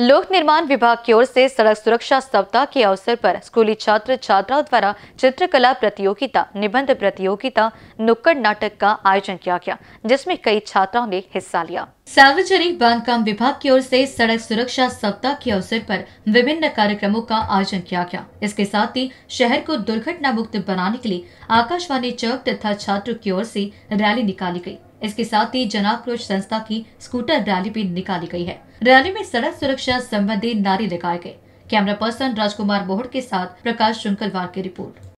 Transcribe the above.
लोक निर्माण विभाग की ओर से सड़क सुरक्षा सप्ताह के अवसर पर स्कूली छात्र छात्राओं द्वारा चित्रकला प्रतियोगिता निबंध प्रतियोगिता नुक्कड़ नाटक का आयोजन किया गया जिसमें कई छात्राओं ने हिस्सा लिया सार्वजनिक बांधकाम विभाग की ओर से सड़क सुरक्षा सप्ताह के अवसर पर विभिन्न कार्यक्रमों का आयोजन किया गया इसके साथ ही शहर को दुर्घटना मुक्त बनाने के लिए आकाशवाणी चौक तथा छात्रों की ओर ऐसी रैली निकाली गयी इसके साथ ही जनाक्रोश संस्था की स्कूटर रैली भी निकाली गई है रैली में सड़क सुरक्षा संबंधी नारे लगाए गए कैमरा पर्सन राजकुमार बोहड़ के साथ प्रकाश शुंकलवार की रिपोर्ट